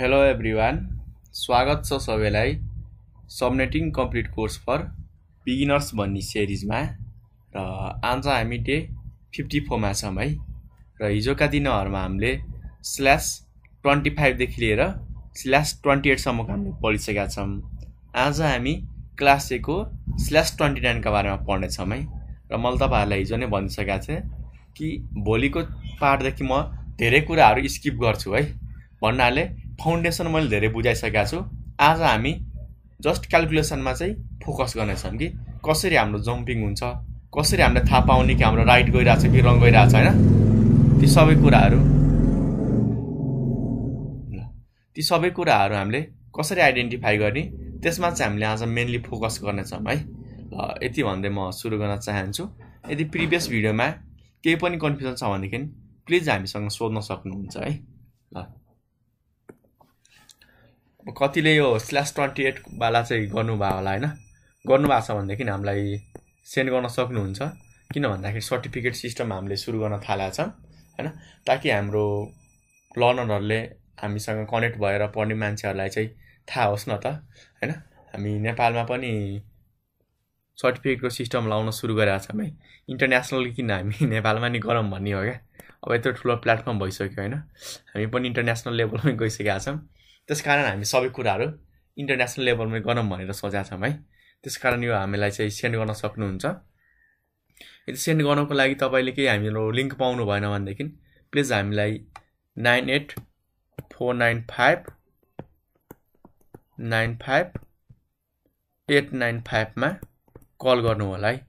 hello every स्वागत छ सबैलाई subnetting complete course for beginners भन्ने सिरिजमा र आज हामी डे फिफ्टी फोरमा छौँ है र हिजोका दिनहरूमा हामीले स्ल्यास ट्वेन्टी फाइभदेखि लिएर स्ल्यास ट्वेन्टी एटसम्मको हामीले पढिसकेका छौँ आज हामी क्लास एको स्ल्यास ट्वेन्टी नाइनका बारेमा पढ्नेछौँ है र मैले तपाईँहरूलाई हिजो नै भनिसकेका थिएँ कि भोलिको पार्टदेखि म धेरै कुराहरू स्किप गर्छु है भन्नाले फाउन्डेसन मैले धेरै बुझाइसकेका छु आज हामी जस्ट क्यालकुलेसनमा चाहिँ फोकस गर्नेछौँ कि कसरी हाम्रो जम्पिङ हुन्छ कसरी हामीले थाहा पाउने कि हाम्रो राइट गइरहेछ कि रङ गइरहेछ होइन ती सबै कुराहरू ल ती सबै कुराहरू हामीले कसरी आइडेन्टिफाई गर्ने त्यसमा चाहिँ हामीले आज मेनली फोकस गर्नेछौँ है ल यति भन्दै म सुरु गर्न चाहन्छु यदि प्रिभियस भिडियोमा केही पनि कन्फ्युजन छ भनेदेखि प्लिज हामीसँग सोध्न सक्नुहुन्छ है ल कतिले यो स्ल्यास ट्वेन्टी एटवाला चाहिँ गर्नुभयो होला होइन गर्नुभएको छ भनेदेखि हामीलाई सेन्ड गर्न सक्नुहुन्छ किन भन्दाखेरि सर्टिफिकेट सिस्टम हामीले सुरु गर्न थालेको छ होइन ताकि हाम्रो लर्नरहरूले हामीसँग कनेक्ट भएर पढ्ने मान्छेहरूलाई चाहिँ थाहा होस् न त होइन हामी नेपालमा पनि सर्टिफिकेटको सिस्टम लाउन सुरु गरेका छौँ है इन्टरनेसनल किन हामी नेपालमा नि गरौँ भन्ने हो क्या अब यत्रो ठुलो प्लेटफर्म भइसक्यो होइन हामी पनि इन्टरनेसनल लेभलमै गइसकेका छौँ त्यस कारण हामी सबै कुराहरू इन्टरनेसनल लेभलमै गरौँ भनेर सोचेका छौँ है त्यस कारण यो हामीलाई चाहिँ सेन्ड गर्न सक्नुहुन्छ यदि सेन्ड गर्नको लागि तपाईँले केही हामी लिङ्क पाउनु भएन भनेदेखि प्लिज हामीलाई nine eight four nine five nine five eight nine फाइभमा कल गर्नु होला है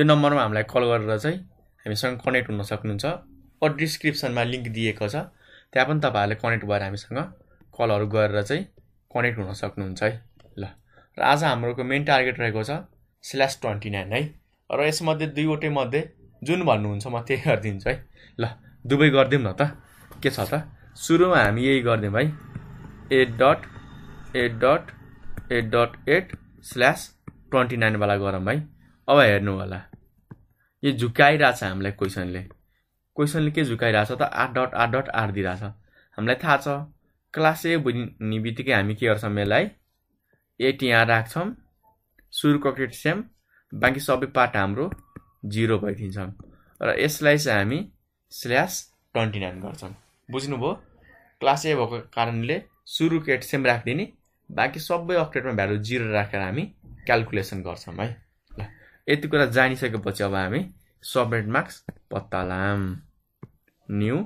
यो नम्बरमा हामीलाई कल गरेर चाहिँ हामीसँग कनेक्ट हुन सक्नुहुन्छ अरू डिस्क्रिप्सनमा लिङ्क दिएको छ त्यहाँ पनि तपाईँहरूले कनेक्ट भएर हामीसँग कलहरू गरेर चाहिँ कनेक्ट हुन सक्नुहुन्छ है ल र आज हाम्रोको मेन टार्गेट रहेको छ स्ल्यास ट्वेन्टी नाइन है र यसमध्ये दुईवटै मध्ये जुन भन्नुहुन्छ म त्यही गरिदिन्छु है ल दुवै गरिदिउँ न त के छ त सुरुमा हामी यही गरिदिउँ है eight dot eight dot eight dot eight slash twenty नाइनवाला गरौँ है अब हेर्नु होला यो झुकाइरहेछ हामीलाई क्वेसनले क्वेसनले के झुकाइरहेछ त आठ डट आठ डट आठ दिइरहेछ हामीलाई थाहा छ क्लास ए भन्ने बित्तिकै हामी के गर्छौँ यसलाई एट यहाँ राख्छौँ सुरुको क्रेट सेम बाँकी सबै पार्ट हाम्रो जिरो भइदिन्छौँ र यसलाई चाहिँ हामी स्ल्यास ट्वेन्टी नाइन गर्छौँ बुझ्नुभयो क्लास ए भएको कारणले सुरु क्रेट सेम राखिदिने बाँकी सबै अक्रेटमा भ्यालु जिरो राखेर हामी क्यालकुलेसन गर्छौँ है ल यति कुरा जानिसकेपछि अब हामी सबनेट मार्क्स पत्ता लाम न्यू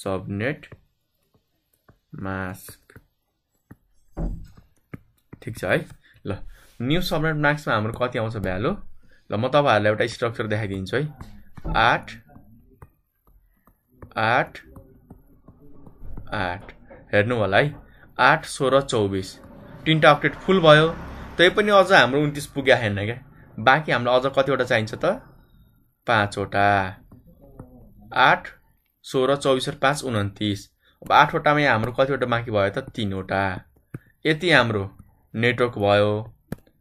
सबनेट मास्क ठिक छ है ल न्यु सबनेट मार्क्समा हाम्रो कति आउँछ भ्यालु ल म तपाईँहरूलाई एउटा स्ट्रक्चर देखाइदिन्छु है आठ आठ आठ हेर्नु होला है आठ सोह्र चौबिस तिनवटा अपडेट फुल भयो त्यही पनि अझ हाम्रो उन्तिस पुग्या छैन क्या बाँकी हामीलाई अझ कतिवटा चाहिन्छ त पाँचवटा आठ सोह्र चौबिस र पाँच उन्तिस अब आठवटामा यहाँ हाम्रो कतिवटा बाँकी भयो त तिनवटा यति हाम्रो नेटवर्क भयो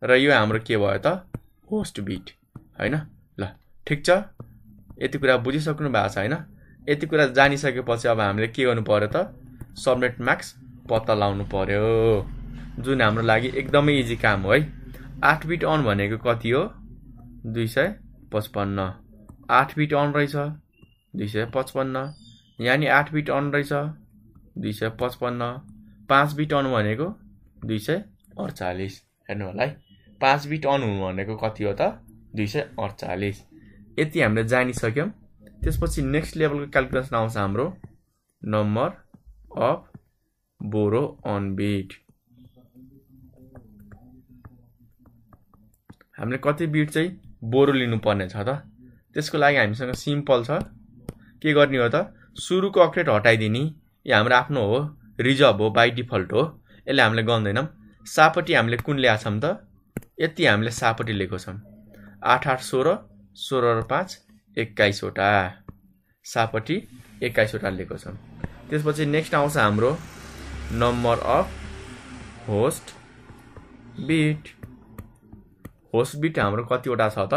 र यो हाम्रो के भयो त होस्ट बिट होइन ल ठिक छ यति कुरा बुझिसक्नु भएको छ होइन यति कुरा जानिसकेपछि अब हामीले के गर्नु पऱ्यो त सब्नेट मार्क्स पत्ता लाउनु पऱ्यो जुन हाम्रो लागि एकदमै इजी काम हो है आठ बिट अन भनेको कति हो दुई सय पचपन्न आठ बिट अन रहेछ दुई सय पचपन्न यानि आठ बिट अन रहेछ दुई सय पचपन्न पाँच बिट अन भनेको दुई सय अडचालिस हेर्नु होला है पाँच बिट अन हुनु भनेको कति हो त दुई सय अडचालिस यति हामीले जानिसक्यौँ त्यसपछि नेक्स्ट लेभलको क्यालकुलेसन आउँछ हाम्रो number of borrow on bit हामीले कति बिट चाहिँ बोरो लिनुपर्ने छ त त्यसको लागि हामीसँग सिम्पल छ के गर्ने हो त सुरुको अक्रेट हटाइदिने यो हाम्रो आफ्नो हो रिजर्भ हो बाई डिफल्ट हो यसले हामीले गर्दैनौँ सापट्टि हामीले कुन ल्याएको छौँ त यति हामीले सापट्टि लिएको छौँ आठ आठ सोह्र सोह्र र पाँच एक्काइसवटा सापट्टि एक्काइसवटा लिएको छौँ त्यसपछि नेक्स्ट आउँछ हाम्रो number of host bit host bit हाम्रो कतिवटा छ त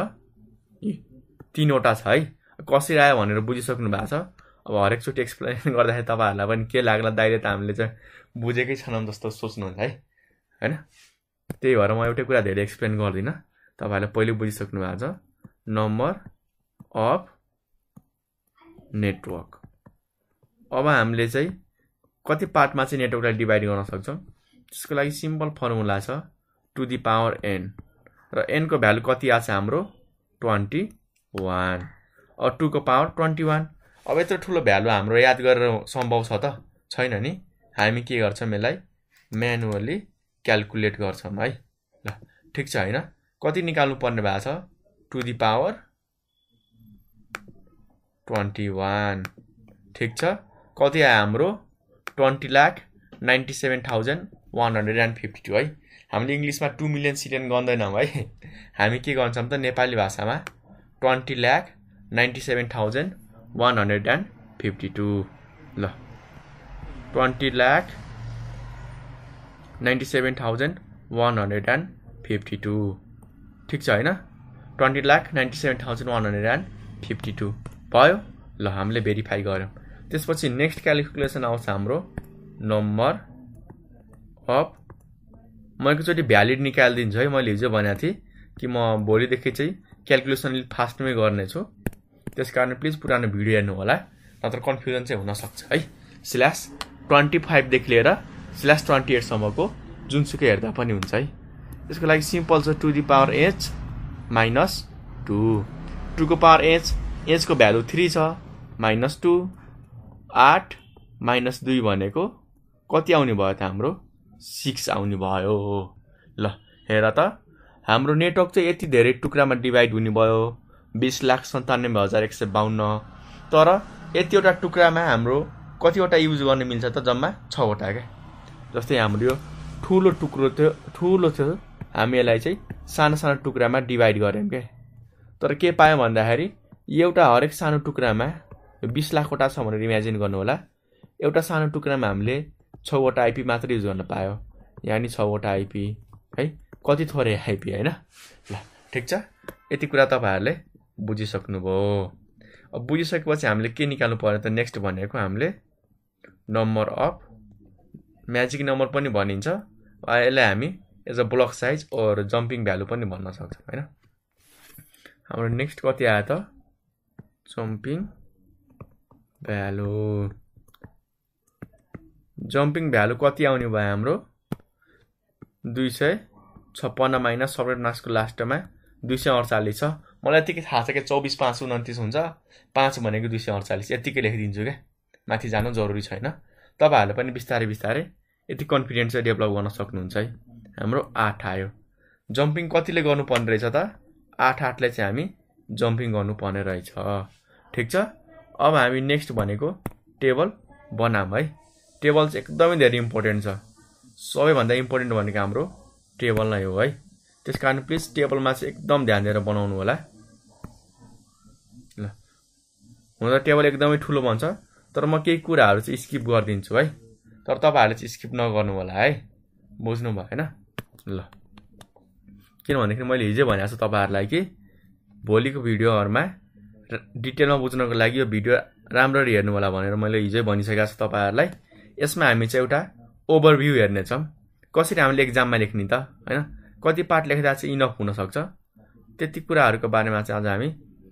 तिनवटा छ है कसरी आयो भनेर बुझिसक्नु भएको छ अब हरेकचोटि एक्सप्लेन गर्दाखेरि तपाईँहरूलाई पनि के लाग्ला दाइले त हामीले चाहिँ बुझेकै छैनौँ जस्तो सोच्नुहुन्छ है होइन त्यही भएर म एउटै कुरा धेरै एक्सप्लेन गर्दिनँ तपाईँहरूले पहिले बुझिसक्नु भएको छ नम्बर अफ नेटवर्क अब हामीले चाहिँ कति पार्टमा चाहिँ नेटवर्कलाई डिभाइड गर्न सक्छौँ त्यसको लागि सिम्पल फर्मुला छ टु दि पावर एन र एनको भ्यालु कति आएको छ हाम्रो ट्वेन्टी वान अब टुको पावर ट्वेन्टी वान अब यत्रो ठुलो भ्यालु हाम्रो याद गरेर सम्भव छ त छैन नि हामी के गर्छौँ यसलाई म्यानुअली क्यालकुलेट गर्छौँ है ल ठिक छ होइन कति निकाल्नु पर्ने भएको छ to the power twenty one ठिक छ कति आयो हाम्रो twenty lakh ninety seven thousand one hundred and fifty two है हामीले इङ्ग्लिसमा टु मिलियन सिलियन गर्दैनौँ है हामी के गर्छौँ त नेपाली भाषामा twenty lakh ninety seven thousand one hundred and fifty two ल twenty lakh ninety seven thousand one hundred and fifty two ठिक छ होइन twenty lakh ninety seven thousand one hundred and fifty two भयो ल हामीले भेरिफाई गऱ्यौँ त्यसपछि नेक्स्ट क्यालकुलेसन आउँछ हाम्रो नम्बर अफ म एकचोटि भ्यालिड निकालिदिन्छु है मैले हिजो भनेको थिएँ कि म भोलिदेखि चाहिँ क्यालकुलेसन फास्टमै गर्नेछु त्यस कारण प्लिज पुरानो भिडियो हेर्नु होला नत्र कन्फ्युजन चाहिँ हुनसक्छ है स्ल्यास ट्वेन्टी फाइभदेखि लिएर स्ल्यास ट्वेन्टी एटसम्मको जुनसुकै हेर्दा पनि हुन्छ है त्यसको लागि सिम्पल छ to the power h minus two टूको पावर एच एचको भ्यालु थ्री छ माइनस टू आठ माइनस दुई भनेको कति आउने भयो त हाम्रो सिक्स आउने भयो ल हेर त हाम्रो नेटवर्क चाहिँ यति धेरै टुक्रामा डिभाइड हुने भयो बिस लाख सन्तानब्बे हजार एक सय बाहन्न तर यतिवटा टुक्रामा हाम्रो कतिवटा युज गर्ने मिल्छ त जम्मा छवटा क्या जस्तै हाम्रो यो ठुलो टुक्रो थियो ठुलो थियो हामी यसलाई चाहिँ सानो सानो टुक्रामा डिभाइड गऱ्यौँ क्या तर के पायौँ भन्दाखेरि एउटा हरेक सानो टुक्रामा बिस लाखवटा छ भनेर इमेजिन गर्नु होला एउटा सानो टुक्रामा हामीले छवटा आइपी मात्र युज गर्न पायो यानि छवटा आइपी है कति थोरै आइपी होइन ल ठिक छ यति कुरा तपाईँहरूले बुझिसक्नुभयो अब बुझिसकेपछि हामीले के निकाल्नु पर्यो त नेक्स्ट भनेको हामीले नम्बर अफ म्याजिक नम्बर पनि भनिन्छ यसलाई हामी as a block size or jumping value पनि भन्न सक्छौँ होइन हाम्रो नेक्स्ट कति आयो त जम्पिङ भ्यालु जम्पिङ भ्यालु कति आउने भयो हाम्रो दुई सय छप्पन्न माइनस सबरेट मासको लास्टमा दुई सय अडचालिस छ मलाई यतिकै थाहा छ क्या चौबिस पाँच उन्तिस हुन्छ पाँच भनेको दुई सय अडचालिस यत्तिकै लेखिदिन्छु क्या माथि जानु जरुरी छैन तपाईँहरूले पनि बिस्तारै बिस्तारै यति कन्फिडेन्ट चाहिँ डेभलप गर्न सक्नुहुन्छ है हाम्रो आठ आयो जम्पिङ कतिले गर्नुपर्ने रहेछ त आठ आठले चाहिँ हामी जम्पिङ गर्नुपर्ने रहेछ ठिक छ अब हामी नेक्स्ट भनेको टेबल बनाम है टेबल चाहिँ एकदमै धेरै इम्पोर्टेन्ट छ सबैभन्दा इम्पोर्टेन्ट भनेको हाम्रो टेबल नै हो है त्यस कारण प्लिज टेबलमा चाहिँ एकदम ध्यान दिएर बनाउनु होला हुन त टेबल एकदमै ठुलो भन्छ तर म केही कुराहरू चाहिँ स्किप गरिदिन्छु है तर तपाईँहरूले चाहिँ स्किप नगर्नु होला है बुझ्नु भयो होइन ल किनभनेदेखि मैले हिजो भनेको छु तपाईँहरूलाई कि भोलिको भिडियोहरूमा डिटेलमा बुझ्नको लागि यो भिडियो राम्ररी हेर्नु होला भनेर मैले हिजै भनिसकेको छु तपाईँहरूलाई यसमा हामी चाहिँ एउटा ओभरभ्यू हेर्नेछौँ कसरी हामीले एक्जाममा लेख्ने त होइन कति पार्ट लेख्दा चाहिँ इनफ हुनसक्छ त्यति कुराहरूको बारेमा चाहिँ आज हामी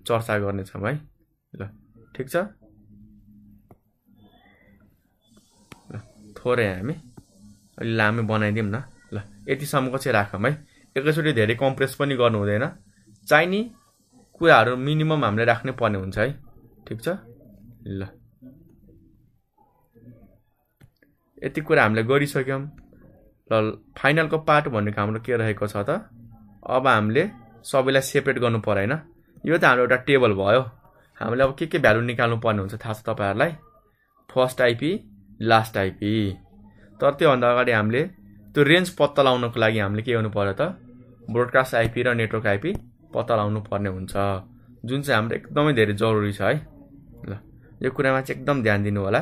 चर्चा गर्नेछौँ है ल ठिक छ ल थोरै हामी अलि लामो बनाइदिउँ न ल यतिसम्मको चाहिँ राखौँ है एकैचोटि धेरै कम्प्रेस पनि गर्नु हुँदैन चाहिने कुराहरू मिनिमम हामीले राख्नै पर्ने हुन्छ है ठिक छ ल यति कुरा हामीले गरिसक्यौँ ल फाइनलको पार्ट भनेको हाम्रो के रहेको छ त अब हामीले सबैलाई सेपरेट गर्नु परेन यो त हाम्रो एउटा टेबल भयो हामीले अब के के भ्यालु निकाल्नु पर्ने हुन्छ थाहा छ तपाईँहरूलाई फर्स्ट आइपी लास्ट आइपी तर त्योभन्दा अगाडि हामीले त्यो रेन्ज पत्ता लगाउनको लागि हामीले के गर्नु पऱ्यो त ब्रोडकास्ट आइपी र नेटवर्क आइपी पत्ता लगाउनु पर्ने हुन्छ जुन चाहिँ हाम्रो एकदमै धेरै जरुरी छ है ल यो कुरामा चाहिँ एकदम ध्यान दिनु होला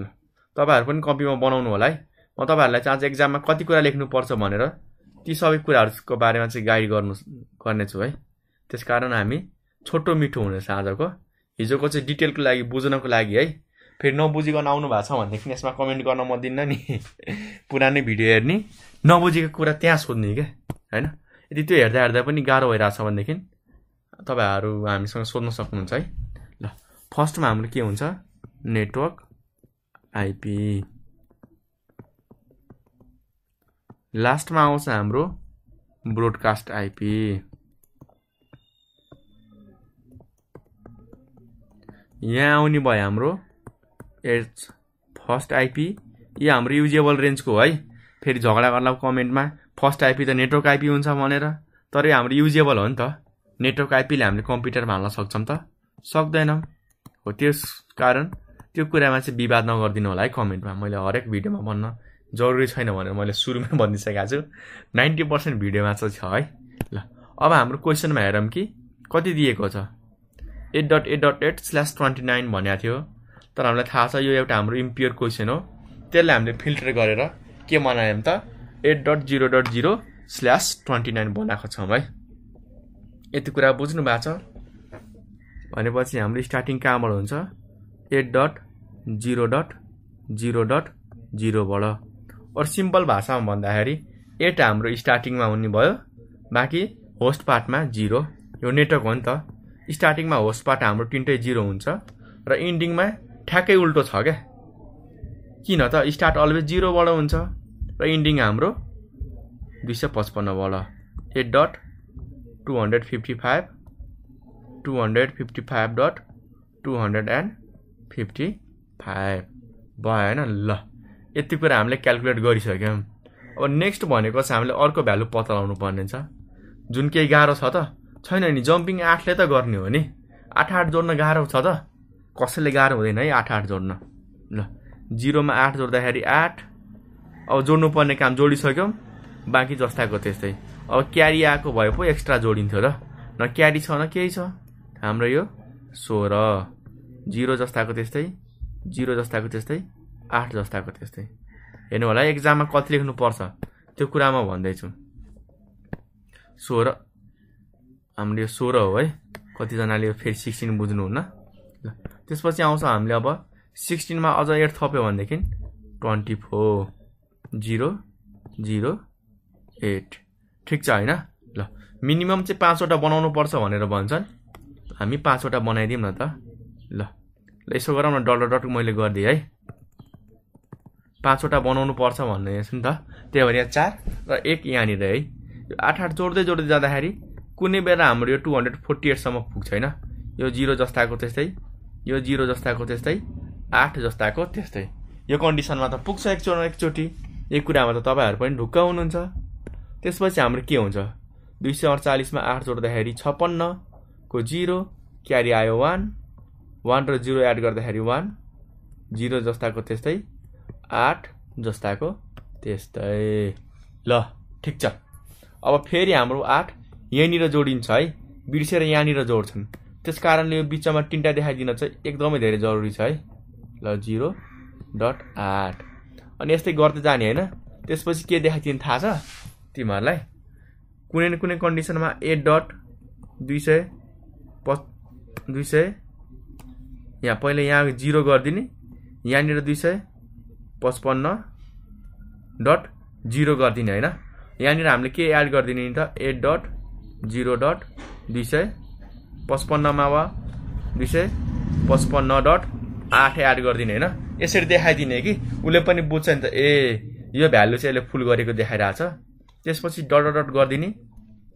ल तपाईँहरू पनि कपीमा बनाउनु होला है म तपाईँहरूलाई चाहिँ आज एक्जाममा कति कुरा लेख्नुपर्छ भनेर ती सबै कुराहरूको बारेमा चाहिँ गाइड गर्नु गर्नेछु है त्यस कारण हामी छोटो मिठो हुनेछ आजको हिजोको चाहिँ डिटेलको लागि बुझ्नको लागि है फेरि नबुझिकन आउनु भएको छ भनेदेखि यसमा कमेन्ट गर्न म दिन्न नि पुरानै भिडियो हेर्ने नबुझेको कुरा त्यहाँ सोध्ने क्या होइन यदि त्यो हेर्दा हेर्दा पनि गाह्रो भइरहेको छ भनेदेखि तपाईँहरू हामीसँग सोध्न सक्नुहुन्छ है ल फर्स्टमा हाम्रो के हुन्छ नेटवर्क आइपी लास्टमा आउँछ हाम्रो ब्रोडकास्ट आइपी यहाँ आउने भयो हाम्रो एच फर्स्ट आइपी यो हाम्रो युजेबल रेन्जको है फेरि झगडा गर्ला कमेन्टमा फर्स्ट आइपी त नेटवर्क आइपी हुन्छ भनेर तर यो हाम्रो युजेबल हो नि त नेटवर्क आइपीले हामीले कम्प्युटरमा हाल्न सक्छौँ त सक्दैनौँ हो त्यस कारण त्यो कुरामा चाहिँ विवाद नगरिदिनु होला है कमेन्टमा मैले हरेक भिडियोमा भन्न जरुरी छैन भनेर मैले सुरुमै भनिदिइसकेको छु नाइन्टी पर्सेन्ट भिडियोमा चाहिँ छ है ल अब हाम्रो क्वेसनमा हेरौँ कि कति दिएको छ eight dot eight dot eight slash twenty nine भनेको थियो तर हामीलाई थाहा छ यो एउटा हाम्रो इम्प्योर क्वेसन हो त्यसलाई हामीले फिल्टर गरेर के बनायौँ त eight dot zero dot zero slash twenty nine बनाएको छौँ है यति कुरा बुझ्नु भएको छ भनेपछि हाम्रो स्टार्टिङ कहाँबाट हुन्छ eight dot zero dot zero dot जिरोबाट अरू सिम्पल भाषामा भन्दाखेरि एट हाम्रो स्टार्टिङमा हुने भयो बाँकी होस्ट पार्टमा जिरो यो नेटवर्क हो नि त स्टार्टिङमा होस्ट पार्ट हाम्रो तिनटै जिरो हुन्छ र इन्डिङमा ठ्याक्कै उल्टो छ क्या किन त स्टार्ट अलवेज जिरोबाट हुन्छ र इन्डिङ हाम्रो दुई सय पचपन्नबाट eight dot two hundred fifty five two hundred fifty five dot two hundred and fifty five भयो होइन ल यति कुरा हामीले क्यालकुलेट गरिसक्यौँ अब नेक्स्ट भनेको चाहिँ हामीले अर्को भ्यालु पत्ता लगाउनु पर्ने छ जुन केही गाह्रो छ त छैन नि जम्पिङ आठले त गर्ने हो नि आठ आठ जोड्न गाह्रो छ त कसैले गाह्रो हुँदैन है आठ आठ जोड्न ल जिरोमा आठ जोड्दाखेरि आठ अब जोड्नु पर्ने काम जोडिसक्यौँ बाँकी जस्ताको त्यस्तै अब क्यारी आएको भए पो एक्स्ट्रा जोडिन्थ्यो र न क्यारी छ न केही छ हाम्रो यो सोह्र जिरो जस्ताको त्यस्तै जिरो जस्ताको त्यस्तै आठ जस्ताको त्यस्तै हेर्नु होला एक्जाममा कति लेख्नु पर्छ त्यो कुरामा भन्दैछु सोह्र हामीले यो सोह्र हो है कतिजनाले फेरि सिक्सटिन बुझ्नुहुन्न ल त्यसपछि आउँछ हामीले अब सिक्सटिनमा अझ एट थप्यो भनेदेखि twenty four zero zero eight ठिक छ होइन ल मिनिमम चाहिँ पाँचवटा पर्छ भनेर भन्छन् हामी पाँचवटा बनाइदिउँ न त ल यसो गरौँ न डट डट मैले गरिदिएँ है पाँचवटा बनाउनु पर्छ भन्ने छ नि त त्यही भएर यहाँ चार र एक यहाँनिर है आठ आठ जोड्दै जोड्दै जाँदाखेरि कुनै बेला हाम्रो यो टु हन्ड्रेड फोर्टी एटसम्म पुग्छ होइन यो जिरो जस्ताको त्यस्तै यो जिरो जस्ताको त्यस्तै आठ जस्ताको त्यस्तै यो कन्डिसनमा त पुग्छ एकचोटि एकचोटि यही कुरामा त तपाईँहरू पनि ढुक्क हुनुहुन्छ त्यसपछि हाम्रो के हुन्छ दुई सय अडचालिसमा आठ जोड्दाखेरि छप्पन्नको जिरो क्यारी आयो वान वान र जिरो एड गर्दाखेरि वान जिरो जस्ताको त्यस्तै आठ जस्ताको त्यस्तै ल ठिक छ अब फेरि हाम्रो आठ यहीँनिर जोडिन्छ है बिर्सेर यहाँनिर जोड्छन् त्यस कारणले यो बिचमा तिनवटा देखाइदिन चाहिँ एकदमै धेरै जरुरी छ है ल जिरो डट आठ अनि यस्तै गर्दै जाने होइन त्यसपछि के देखाइदिनु थाहा छ तिमीहरूलाई कुनै न कुनै कन्डिसनमा ए डट दुई सय प दुई सय यहाँ पहिला यहाँ जिरो गरिदिने यहाँनिर दुई सय पचपन्न डट जिरो गरिदिने होइन यहाँनिर हामीले के एड गरिदिने त एट डट जिरो डट दुई सय पचपन्नमा वा दुई सय पचपन्न डट आठ एड गरिदिने होइन यसरी देखाइदिने कि उसले पनि बुझ्छ नि त ए यो भ्यालु चाहिँ यसले फुल गरेको देखाइरहेछ त्यसपछि डट डट गरिदिने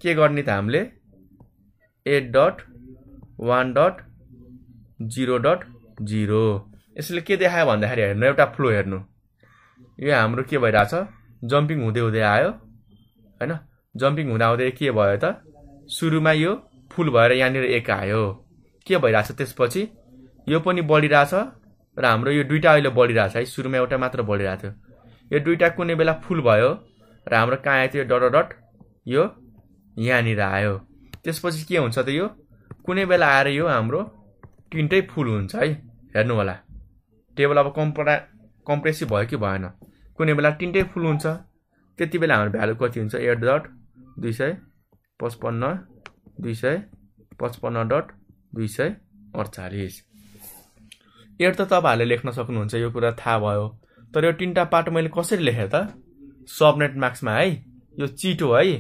के गर्ने त हामीले eight dot one dot zero dot zero यसले के देखायो भन्दाखेरि हेर्नु एउटा फ्लो हेर्नु यो हाम्रो के भइरहेछ जम्पिङ हुँदै हुँदै आयो होइन जम्पिङ हुँदा हुँदै के भयो त सुरुमा यो फुल भएर यहाँनिर एक आयो के भइरहेछ त्यसपछि यो पनि बढिरहेछ र हाम्रो यो दुइटा अहिले बढिरहेछ है सुरुमा एउटा मात्र बढिरहेको थियो यो दुइटा कुनै बेला फुल भयो र हाम्रो कहाँ आयो त्यो डट डट यो यहाँनिर आयो त्यसपछि के हुन्छ त यो कुनै बेला आएर यो हाम्रो तिनटै फुल हुन्छ है हेर्नु होला टेबल अब कम्प्रा कम्प्रेसिभ भयो कि भएन कुनै बेला तिनटै फुल हुन्छ त्यति बेला हाम्रो भ्यालु कति हुन्छ एट डट दुई सय पचपन्न दुई सय पचपन्न डट दुई सय अडचालिस एट त तपाईँहरूले लेख्न सक्नुहुन्छ यो कुरा थाहा भयो तर यो तिनवटा पार्ट मैले कसरी लेखेँ त सबनेट मार्क्समा है यो चिट हो है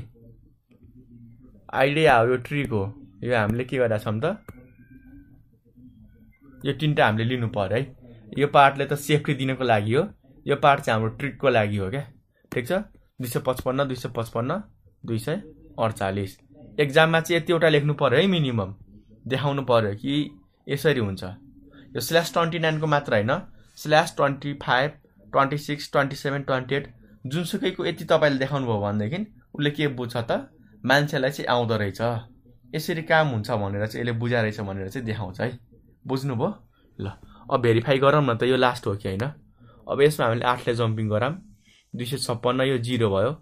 आइडिया हो यो ट्रिक हो यो हामीले के गरेका छौँ त यो तिनवटा हामीले लिनु पऱ्यो है यो पार्टले त सेफ्टी दिनको लागि हो यो पार्ट चाहिँ हाम्रो ट्रिकको लागि हो क्या ठिक छ दुई सय पचपन्न दुई सय पचपन्न दुई सय अडचालिस एक्जाममा चाहिँ यतिवटा लेख्नु पऱ्यो है मिनिमम देखाउनु पऱ्यो कि यसरी हुन्छ यो स्ल्यास ट्वेन्टी नाइनको मात्र होइन slash twenty five twenty six twenty seven twenty eight जुनसुकैको यति तपाईँले देखाउनु भयो भनेदेखि उसले के बुझ्छ त मान्छेलाई चाहिँ आउँदो रहेछ यसरी काम हुन्छ भनेर चाहिँ यसले बुझाएछ भनेर चाहिँ देखाउँछ है बुझ्नुभयो ल अब भेरिफाई गरौँ न त यो लास्ट हो कि होइन अब यसमा हामीले आठलाई जम्पिङ गरौँ दुई सय छप्पन्न यो जिरो भयो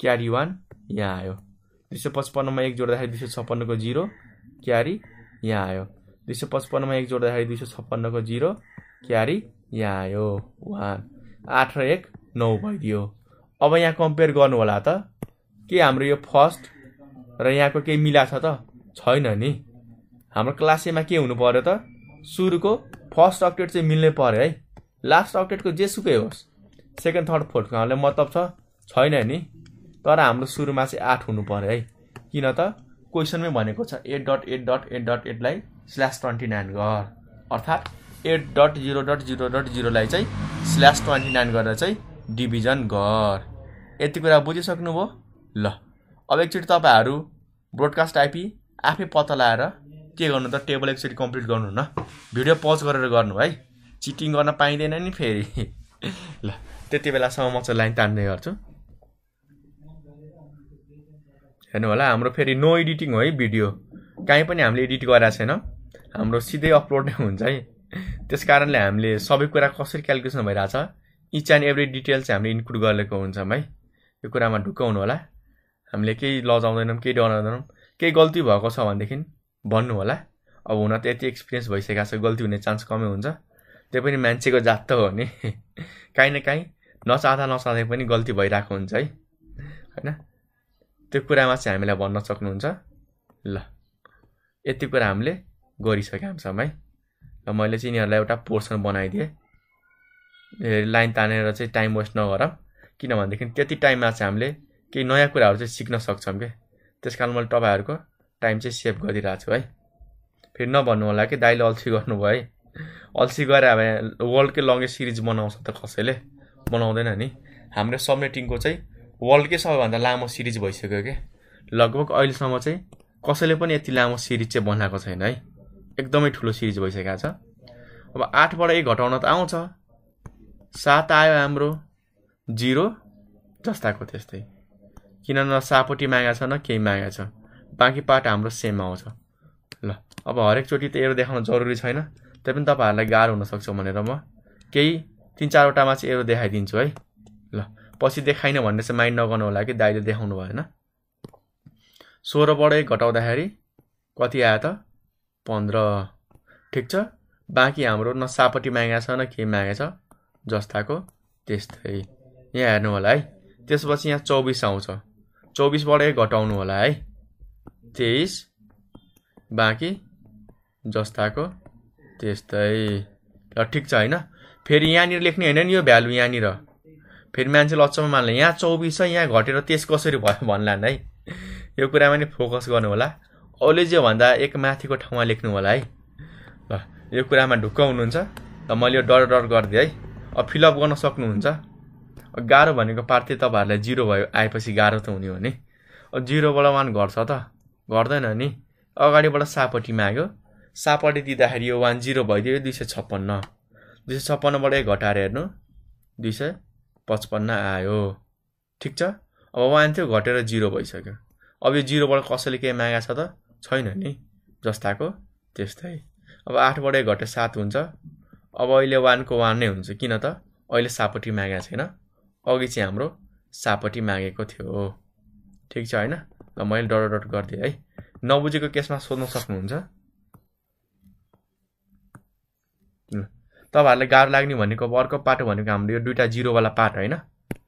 क्यारी वान यहाँ आयो दुई सय पचपन्नमा एक जोड्दाखेरि दुई सय छप्पन्नको जिरो क्यारी यहाँ आयो दुई सय पचपन्नमा एक जोड्दाखेरि दुई सय छप्पन्नको जिरो क्यारी यहाँ आयो वान आठ र एक नौ भइदियो अब यहाँ कम्पेयर गर्नु होला त के हाम्रो यो फर्स्ट र यहाँको केही मिला छ त छैन नि हाम्रो क्लासेमा के हुनु पऱ्यो त सुरुको फर्स्ट अपडेट चाहिँ मिल्नै पऱ्यो है लास्ट जे जेसुकै होस् सेकेन्ड थर्ड फोर्थको हामीलाई मतलब छ छैन नि तर हाम्रो सुरुमा चाहिँ आठ हुनु पऱ्यो है किन त क्वेसनमै भनेको छ eight dot eight dot eight dot एटलाई स्ल्यास ट्वेन्टी नाइन गर अर्थात् eight dot zero dot zero dot जिरोलाई चाहिँ स्ल्यास ट्वेन्टी नाइन गरेर चाहिँ डिभिजन गर यति कुरा बुझिसक्नुभयो ल अब एकचोटि तपाईँहरू ब्रोडकास्ट आइपी आफै पत्ता लगाएर के गर्नु त टेबल एकचोटि कम्प्लिट गर्नु न भिडियो पज गरेर गर्नु है चिटिङ गर्न पाइँदैन नि फेरि ल त्यति बेलासम्म म चाहिँ लाइन तान्ने गर्छु हेर्नु होला हाम्रो फेरि नो एडिटिङ हो है भिडियो काहीँ पनि हामीले एडिट गराएको छैन हाम्रो सिधै अपलोड नै हुन्छ है त्यस कारणले हामीले सबै कुरा कसरी क्यालकुलेसन भइरहेछ इच एन्ड एभ्री डिटेल चाहिँ हामीले इन्क्लुड गरेको हुन्छौँ है यो कुरामा ढुक्क हुनु होला हामीले केही लजाउँदैनौँ केही डराउँदैनौँ केही गल्ती भएको छ भनेदेखि भन्नु होला अब हुन त यति एक्सपिरियन्स भइसकेको छ गल्ती हुने चान्स कमै हुन्छ त्यो पनि मान्छेको जात त हो नि काहीँ न काहीँ नचाहँदा नचाहँदै पनि गल्ती भइरहेको हुन्छ है होइन त्यो कुरामा चाहिँ हामीलाई भन्न सक्नुहुन्छ ल यति कुरा हामीले गरिसक्यो हामीसम्म है र मैले चाहिँ यिनीहरूलाई एउटा पोर्सन बनाइदिएँ लाइन तानेर चाहिँ टाइम वेस्ट नगरौँ किनभनेदेखि त्यति टाइममा चाहिँ हामीले केही नयाँ कुराहरू चाहिँ सिक्न सक्छौँ कि त्यस कारण मैले तपाईँहरूको टाइम चाहिँ सेभ गरिरहेको छु है फेरि नभन्नु होला कि दाइले अल्छी गर्नुभयो है अल्छी गएर अब वर्ल्डकै लङ्गेस्ट सिरिज बनाउँछ त कसैले बनाउँदैन नि हाम्रो सबनेटिङको चाहिँ वर्ल्डकै सबैभन्दा लामो सिरिज भइसक्यो कि लगभग अहिलेसम्म चाहिँ कसैले पनि यति लामो सिरिज चाहिँ बनाएको छैन है एकदमै ठुलो सिरिज भइसकेको छ अब आठबाट एक घटाउन त आउँछ सात आयो हाम्रो जिरो जस्ताको त्यस्तै किन न सापट्टि मागेको छ न केही मागेको छ बाँकी पार्ट हाम्रो सेम आउँछ ल अब हरेकचोटि त एरो देखाउन जरुरी छैन त्यही पनि तपाईँहरूलाई गाह्रो हुनसक्छ भनेर म केही तिन चारवटामा चाहिँ एरो देखाइदिन्छु है ल पछि देखाइनँ भन्ने चाहिँ माइन्ड नगर्नु होला कि दाइले देखाउनु भएन सोह्रबाटै घटाउँदाखेरि कति आयो त पन्ध्र ठिक छ बाँकी हाम्रो न सापट्टि मागेको छ न के मागेछ जस्ताको त्यस्तै यहाँ हेर्नु होला है त्यसपछि यहाँ चौबिस आउँछ चौबिसबाटै घटाउनु होला है तेइस बाँकी जस्ताको त्यस्तै ल ठिक छ होइन फेरि यहाँनिर लेख्ने होइन नि यो भ्यालु यहाँनिर फेरि मान्छेले अचम्म मान्ला यहाँ चौबिस छ यहाँ घटेर त्यस कसरी भयो भन्लान् है यो कुरामा नि फोकस गर्नु होला अहिले जे भन्दा एक माथिको ठाउँमा लेख्नु होला है ल यो कुरामा ढुक्क हुनुहुन्छ र मैले यो डर डर गरिदिएँ है अब फिलअप गर्न सक्नुहुन्छ गाह्रो भनेको पार्थे तपाईँहरूलाई जिरो भयो आएपछि गाह्रो त हुने हो नि अब जिरोबाट वान घट्छ त गर्दैन नि अगाडिबाट सापट्टि माग्यो सापट्टि दिँदाखेरि यो वान जिरो भइदियो दुई सय छप्पन्न दुई सय छप्पन्नबाट एक घटाएर हेर्नु दुई सय पचपन्न आयो ठिक छ अब वान थियो घटेर जिरो भइसक्यो अब यो जिरोबाट कसैले केही मागेको छ त छैन नि जस्ताको त्यस्तै अब आठबाट एक घटे सात हुन्छ अब अहिले वानको वान नै हुन्छ किन त अहिले सापट्टि मागेको छैन अघि चाहिँ हाम्रो सापट्टि मागेको थियो ठिक छ होइन ल मैले डट डट गरिदिएँ है नबुझेको केसमा सोध्न सक्नुहुन्छ तपाईँहरूलाई गाह्रो लाग्ने भनेको अब अर्को पाटो भनेको हाम्रो यो दुइटा जिरोवाला पार्ट होइन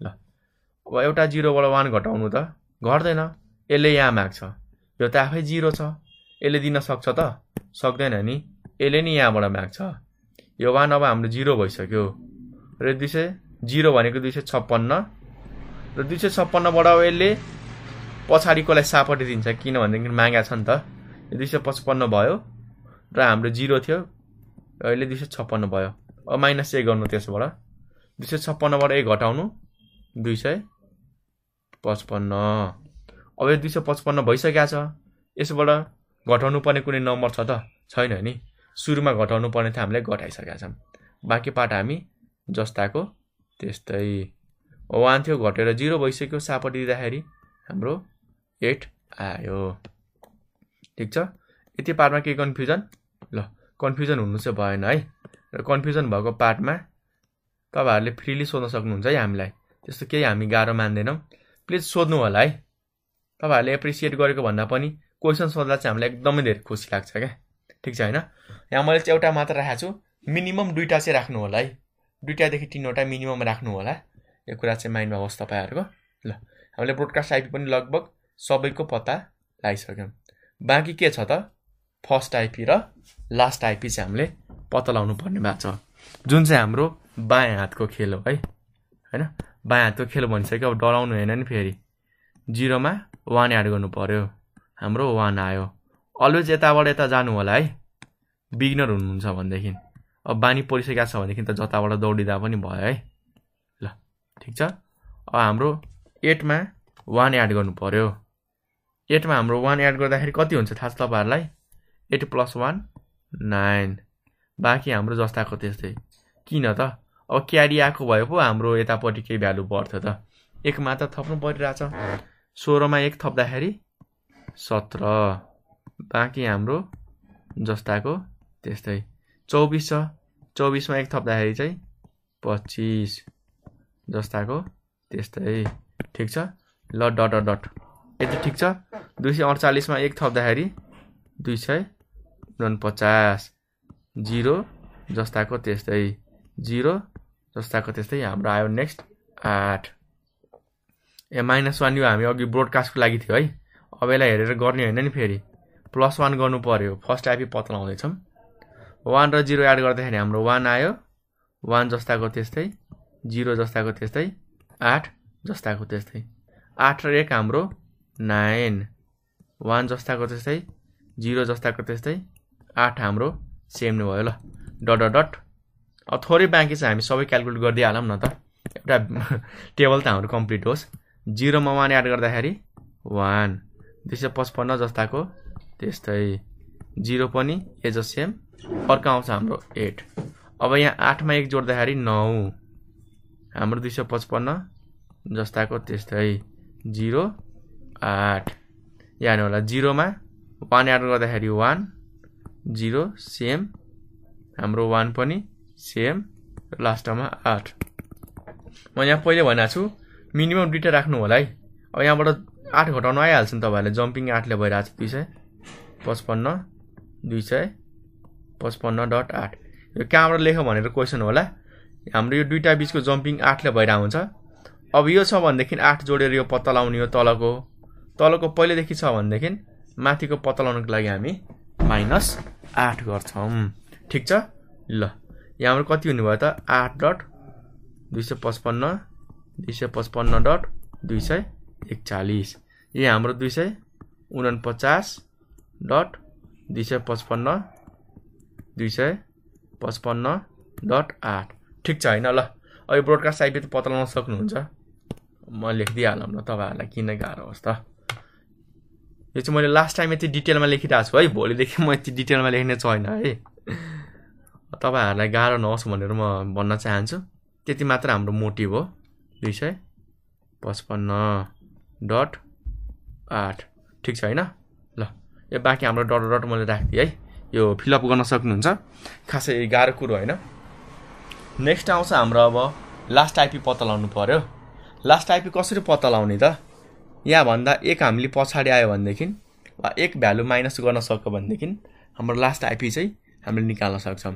ल अब एउटा जिरोबाट वान घटाउनु त घट्दैन यसले यहाँ माग्छ यो त आफै जिरो छ यसले दिन सक्छ त सक्दैन नि यसले नि यहाँबाट माग्छ यो वान अब हाम्रो जिरो भइसक्यो र दुई सय जिरो भनेको दुई सय छप्पन्न र दुई सय छप्पन्नबाट यसले पछाडिकोलाई सापट्टि दिन्छ किनभनेदेखि माँगा छ नि त दुई सय पचपन्न भयो र हाम्रो जिरो थियो अहिले दुई सय छप्पन्न भयो अब माइनस ए गर्नु त्यसबाट दुई सय छप्पन्नबाट ए घटाउनु दुई सय पचपन्न अब यो दुई सय पचपन्न भइसकेको छ यसबाट घटाउनु पर्ने कुनै नम्बर छ त छैन नि सुरुमा घटाउनु पर्ने थियो हामीले घटाइसकेका छौँ बाँकी पार्ट हामी जस्ताको त्यस्तै वान थियो घटेर जिरो भइसक्यो सापट्टि दिँदाखेरि हाम्रो एट आयो ठिक छ यति पार्टमा केही कन्फ्युजन ल कन्फ्युजन हुनु चाहिँ भएन है र कन्फ्युजन भएको पार्टमा तपाईँहरूले फ्रिली सोध्न सक्नुहुन्छ है हामीलाई त्यस्तो केही हामी गाह्रो मान्दैनौँ प्लिज सोध्नु होला है तपाईँहरूले एप्रिसिएट गरेको भन्दा पनि क्वेसन सोध्दा चाहिँ हामीलाई एकदमै धेरै खुसी लाग्छ क्या ठिक छ होइन यहाँ मैले चाहिँ एउटा मात्र राखेको छु मिनिमम दुइटा चाहिँ राख्नु होला है दुइटादेखि तिनवटा मिनिमम राख्नु होला यो कुरा चाहिँ माइन्डमा होस् तपाईँहरूको ल हामीले ब्रोडकास्ट आइपी पनि लगभग सबैको पत्ता लगाइसक्यौँ बाँकी के छ त फर्स्ट आइपी र लास्ट आइपी चाहिँ हामीले पत्ता लगाउनु पर्ने भएको छ जुन चाहिँ हाम्रो बायाँ हातको खेल हो है होइन बायाँ हातको खेल भनिसक्यो अब डराउनु होइन नि फेरि जिरोमा वान एड गर्नु पऱ्यो हाम्रो वान आयो अलवेज यताबाट यता जानु होला है बिगिनर हुनुहुन्छ भनेदेखि अब बानी परिसकेको छ भनेदेखि त जताबाट दौडिँदा पनि भयो है ल ठिक छ अब हाम्रो एटमा वान एड गर्नु पऱ्यो एटमा हाम्रो वान एड गर्दाखेरि कति हुन्छ थाहा छ तपाईँहरूलाई एट प्लस वान नाइन बाँकी हाम्रो जस्ताको त्यस्तै किन त अब क्यारी आएको भए पो हाम्रो यतापट्टि केही भ्यालु बढ्थ्यो त एक मात्र थप्नु परिरहेछ सोह्रमा एक थप्दाखेरि सत्र बाँकी हाम्रो जस्ताको त्यस्तै चौबिस छ चौबिसमा एक थप्दाखेरि चाहिँ पच्चिस जस्ताको त्यस्तै ठिक छ ल डट डट यति ठिक छ दुई सय अडचालिसमा एक थप्दाखेरि दुई सय उनपचास जिरो जस्ताको त्यस्तै जिरो जस्ताको त्यस्तै हाम्रो आयो नेक्स्ट आठ ए माइनस वान यो हामी अघि ब्रोडकास्टको लागि थियो है अब यसलाई हेरेर गर्ने होइन नि फेरि प्लस वान गर्नु पऱ्यो फर्स्ट आइपी पत्ता लगाउँदैछौँ वान र जिरो एड गर्दाखेरि हाम्रो वान आयो वान जस्ताको त्यस्तै जिरो जस्ताको त्यस्तै आठ जस्ताको त्यस्तै आठ र एक हाम्रो नाइन वान जस्ताको त्यस्तै जिरो जस्ताको त्यस्तै आठ हाम्रो सेम नै भयो ल डट डट अब थोरै बाँकी छ हामी सबै क्यालकुलेट गरिदिइहालौँ न त एउटा टेबल त हाम्रो कम्प्लिट होस् जिरोमा वान एड गर्दाखेरि वान दुई सय पचपन्न जस्ताको त्यस्तै जिरो पनि एज अ सेम अर्को आउँछ हाम्रो एट अब यहाँ आठमा एक जोड्दाखेरि नौ हाम्रो दुई सय पचपन्न जस्ताको त्यस्तै जिरो आठ यहाँ होला जिरोमा वान एड गर्दाखेरि वान जिरो सेम हाम्रो वान पनि सेम लास्टमा आठ म यहाँ पहिले भनेको छु मिनिमम दुइटा राख्नु होला है अब यहाँबाट आठ घटाउनु आइहाल्छ नि तपाईँहरूले जम्पिङ आठले भइरहेको छ दुई सय पचपन्न दुई सय पचपन्न डट आठ यो कहाँबाट लेख भनेर क्वेसन होला हाम्रो यो दुइटा बिचको जम्पिङ आठले भइरहेको हुन्छ अब यो छ भनेदेखि आठ जोडेर यो पत्ता लाउने हो तलको तलको पहिलेदेखि छ भनेदेखि माथिको पत्ता लगाउनको लागि हामी माइनस आठ गर्छौँ ठिक छ ल यहाँबाट कति हुनुभयो त आठ डट दुई सय पचपन्न दुई सय पचपन्न डट दुई सय एकचालिस यो हाम्रो दुई सय उनपचास डट दुई सय पचपन्न दुई सय पचपन्न डट आठ ठिक छ होइन ल अब यो ब्रोडकास्ट आइपी त पत्ता लगाउन सक्नुहुन्छ म लेखिदिइहालौँ न तपाईँहरूलाई किन गाह्रो होस् त यो चाहिँ मैले लास्ट टाइम यति डिटेलमा लेखिरहेको छु है भोलिदेखि म यति डिटेलमा लेख्ने छैन है तपाईँहरूलाई गाह्रो नहोस् भनेर म भन्न चाहन्छु त्यति मात्र हाम्रो मोटिभ हो दुई सय पचपन्न डट आठ ठिक छ होइन ल यो बाँकी हाम्रो डट डट मैले राखिदिएँ है यो फिलअप गर्न सक्नुहुन्छ खासै गाह्रो कुरो होइन नेक्स्ट आउँछ हाम्रो अब लास्ट आइपी पत्ता लगाउनु पऱ्यो लास्ट आइपी कसरी पत्ता लगाउने त यहाँभन्दा एक हामीले पछाडि आयो भनेदेखि वा एक भ्यालु माइनस गर्न सक्यो भनेदेखि हाम्रो लास्ट आइपी चाहिँ हामीले निकाल्न सक्छौँ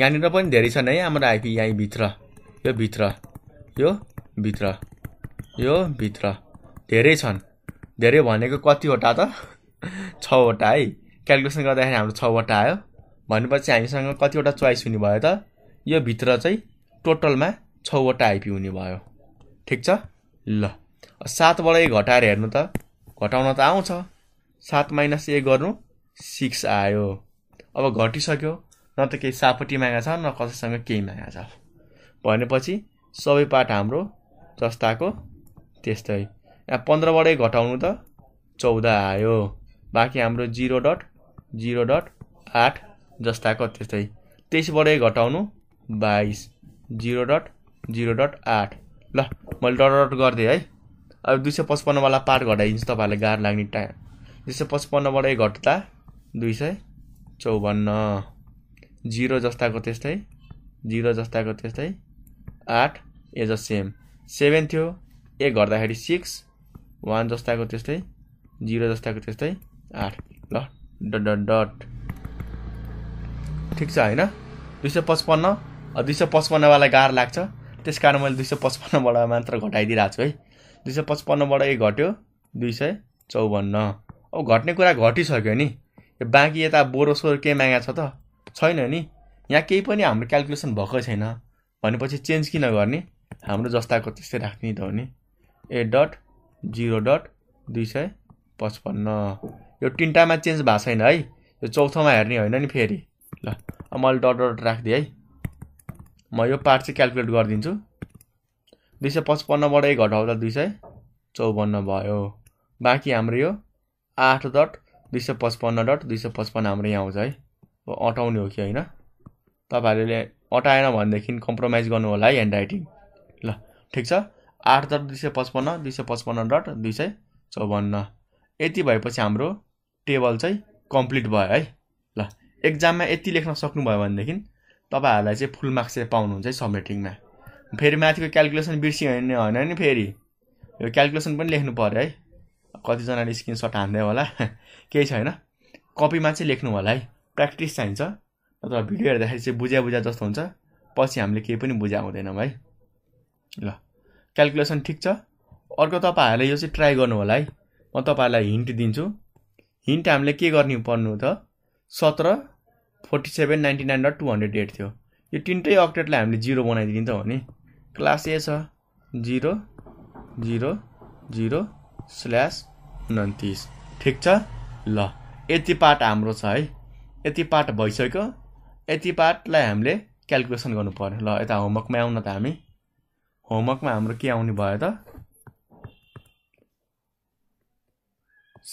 यहाँनिर पनि धेरै छन् है हाम्रो आइपी यहीँ भित्र यो भित्र यो भित्र यो भित्र धेरै छन् धेरै भनेको कतिवटा त छवटा है क्यालकुलेसन गर्दाखेरि हाम्रो छवटा आयो भनेपछि हामीसँग कतिवटा चोइस हुने भयो त यो भित्र चाहिँ टोटलमा छवटा आइपी हुने भयो ठिक छ ल सातबाटै घटाएर हेर्नु त घटाउन त आउँछ सात माइनस एक गर्नु सिक्स आयो अब घटिसक्यो न त केही सापट्टि मागेको छ न कसैसँग केही मागा छ भनेपछि सबै पाठ हाम्रो जस्ताको त्यस्तै यहाँ पन्ध्रबाटै घटाउनु त चौध आयो बाँकी हाम्रो जिरो डट जिरो डट आठ जस्ताको त्यस्तै तेइसबाटै घटाउनु बाइस जिरो डट जिरो डट आठ ल मैले डट डट गरिदिएँ है अब दुई सय पचपन्नवाला पार्ट घटाइदिन्छु तपाईँहरूलाई गाह्रो लाग्ने टाइम दुई सय पचपन्नबाटै घट्दा दुई सय चौवन्न जिरो जस्ताको त्यस्तै जिरो जस्ताको त्यस्तै आठ एज अ सेम सेभेन थियो एक घट्दाखेरि सिक्स वान जस्ताको त्यस्तै जिरो जस्ताको त्यस्तै आठ ल डट डट डट ठिक छ होइन दुई सय पचपन्न दुई सय पचपन्नवाला गाह्रो लाग्छ त्यस कारण मैले दुई सय पचपन्नबाट मात्र घटाइदिइरहेको छु है दुई सय पचपन्नबाट ए घट्यो दुई सय चौवन्न अब घट्ने कुरा घटिसक्यो नि यो बाँकी यता बोरोसोर के मागा छ त छैन नि यहाँ केही पनि हाम्रो क्यालकुलेसन भएकै छैन भनेपछि चेन्ज किन गर्ने हाम्रो जस्ताको त्यस्तै राख्ने त हो नि ए डट जिरो डट दुई सय पचपन्न यो तिनवटामा चेन्ज भएको छैन है यो चौथोमा हेर्ने होइन नि फेरि ल मैले डट डट राखिदिएँ है म यो पार्ट चाहिँ क्यालकुलेट गरिदिन्छु दुई सय पचपन्नबाटै घटाउँदा दुई सय चौवन्न भयो बाँकी हाम्रो यो आठ डट दुई सय पचपन्न डट दुई सय पचपन्न हाम्रो यहाँ आउँछ है अटाउने हो कि होइन तपाईँहरूले अटाएन भनेदेखि कम्प्रोमाइज गर्नु होला है ह्यान्ड राइटिङ ल ठिक छ आठ डट दुई सय पचपन्न दुई सय पचपन्न डट दुई सय चौवन्न यति भएपछि हाम्रो टेबल चाहिँ कम्प्लिट भयो है ल एक्जाममा यति लेख्न सक्नुभयो भनेदेखि तपाईँहरूलाई चाहिँ फुल मार्क्स चाहिँ पाउनुहुन्छ है सब्मिटिङमा फेरि माथिको क्यालकुलेसन बिर्सियो भने होइन नि फेरि यो क्यालकुलेसन पनि लेख्नु पऱ्यो है कतिजनाले स्क्रिनसट हान्दै होला केही छैन कपीमा चाहिँ लेख्नु होला है प्र्याक्टिस चाहिन्छ नत्र भिडियो हेर्दाखेरि चाहिँ बुझ्या बुझ्या जस्तो हुन्छ पछि हामीले केही पनि बुझा हुँदैनौँ है ल क्यालकुलेसन ठिक छ अर्को तपाईँहरूले यो चाहिँ ट्राई गर्नु होला है म तपाईँहरूलाई हिन्ट दिन्छु हिन्ट हामीले के गर्ने पर्नु त सत्र फोर्टी सेभेन नाइन्टी नाइन र टू हन्ड्रेड एट थियो यो तिनटै अपडेटलाई हामीले जिरो बनाइदिन्छौँ भने क्लास ए छ जिरो जिरो जिरो स्ल्यास उन्तिस ठिक छ ल यति पार्ट हाम्रो छ है यति पार्ट भइसक्यो यति पार्टलाई हामीले क्यालकुलेसन गर्नु पऱ्यो ल यता होमवर्कमा आउन त हामी होमवर्कमा हाम्रो के आउने भयो त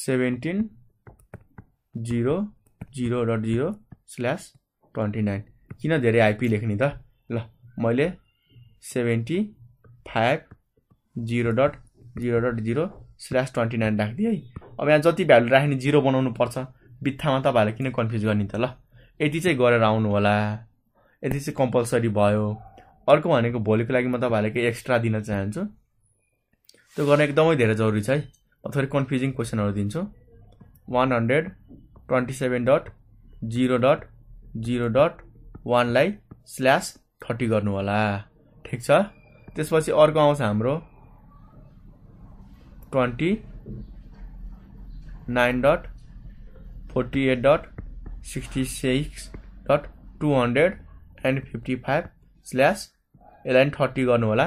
seventeen zero zero dot zero slash twenty nine किन धेरै आइपी लेख्ने त ल मैले seventy five zero dot zero dot zero slash twenty nine राखिदिएँ है अब यहाँ जति भ्यालु राख्यो जिरो बनाउनु पर्छ बित्थामा तपाईँहरूलाई किन कन्फ्युज गर्ने त ल यति चाहिँ गरेर आउनु होला यति चाहिँ कम्पलसरी भयो अर्को भनेको भोलिको लागि म तपाईँहरूलाई केही एक्स्ट्रा दिन चाहन्छु त्यो गर्न एकदमै धेरै जरुरी छ है म थोरै कन्फ्युजिङ क्वेसनहरू दिन्छु one hundred twenty seven dot zero dot zero dot वानलाई स्ल्यास थर्टी गर्नु होला ठिक छ त्यसपछि अर्को आउँछ हाम्रो twenty nine dot forty eight dot sixty six dot two hundred and fifty five slash यसलाई पनि थर्टी गर्नु होला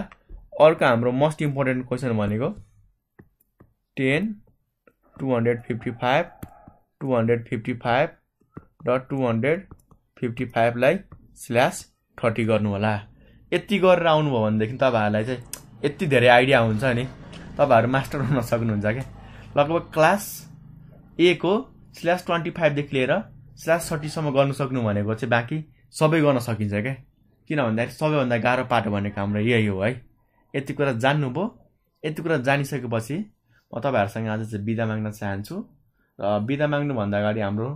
अर्को हाम्रो मोस्ट इम्पोर्टेन्ट क्वेसन भनेको ten two hundred fifty five two hundred fifty five dot two hundred fifty फाइभलाई slash thirty गर्नु होला यति गरेर आउनुभयो भनेदेखि तपाईँहरूलाई चाहिँ यति धेरै आइडिया हुन्छ नि तपाईँहरू मास्टर हुन सक्नुहुन्छ क्या लगभग क्लास ए को स्ल्यास ट्वेन्टी फाइभदेखि लिएर स्ल्यास थर्टीसम्म गर्नु सक्नु भनेको चाहिँ बाँकी सबै गर्न सकिन्छ क्या किन भन्दाखेरि सबैभन्दा गाह्रो पाटो भनेको हाम्रो यही हो है यति कुरा जान्नुभयो यति कुरा जानिसकेपछि म तपाईँहरूसँग आज चाहिँ बिदा माग्न चाहन्छु र बिदा माग्नुभन्दा अगाडि हाम्रो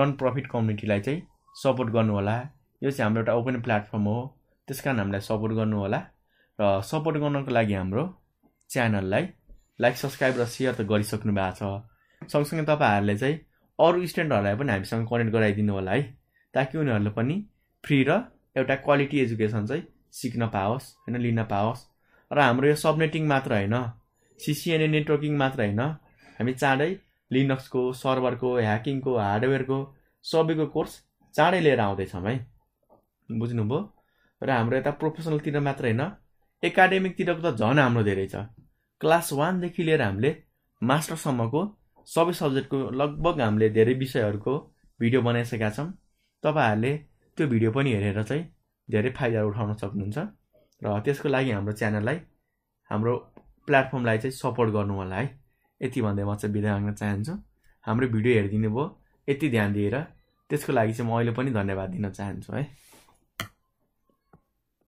नन प्रफिट कम्युनिटीलाई चाहिँ सपोर्ट गर्नुहोला यो चाहिँ हाम्रो एउटा ओपन प्लेटफर्म हो त्यस कारण हामीलाई सपोर्ट गर्नुहोला र सपोर्ट गर्नको लागि हाम्रो च्यानललाई लाइक सब्सक्राइब र सेयर त गरिसक्नु भएको छ सँगसँगै तपाईँहरूले चाहिँ अरू स्टुडेन्टहरूलाई पनि हामीसँग कनेक्ट गराइदिनु होला है ताकि उनीहरूले पनि फ्री र एउटा क्वालिटी एजुकेसन चाहिँ सिक्न पाओस् होइन लिन पाओस् र हाम्रो यो सबनेटिङ मात्र होइन सिसिएनए नेटवर्किङ मात्र होइन हामी चाँडै लिनक्सको सर्भरको ह्याकिङको हार्डवेयरको सबैको कोर्स चाँडै लिएर आउँदैछौँ है बुझ्नुभयो र हाम्रो यता प्रोफेसनलतिर मात्र होइन एकाडेमिकतिरको त झन् हाम्रो धेरै छ क्लास वानदेखि लिएर हामीले मास्टरसम्मको सबै सब्जेक्टको लगभग हामीले धेरै विषयहरूको भिडियो बनाइसकेका छौँ तपाईँहरूले त्यो भिडियो पनि हेरेर चाहिँ धेरै फाइदा उठाउन सक्नुहुन्छ र त्यसको लागि हाम्रो च्यानललाई हाम्रो प्लेटफर्मलाई चाहिँ सपोर्ट गर्नु होला है यति भन्दै म चाहिँ बिदा माग्न चाहन्छु हाम्रो भिडियो हेरिदिनु भयो यति ध्यान दिएर त्यसको लागि चाहिँ म अहिले पनि धन्यवाद दिन चाहन्छु है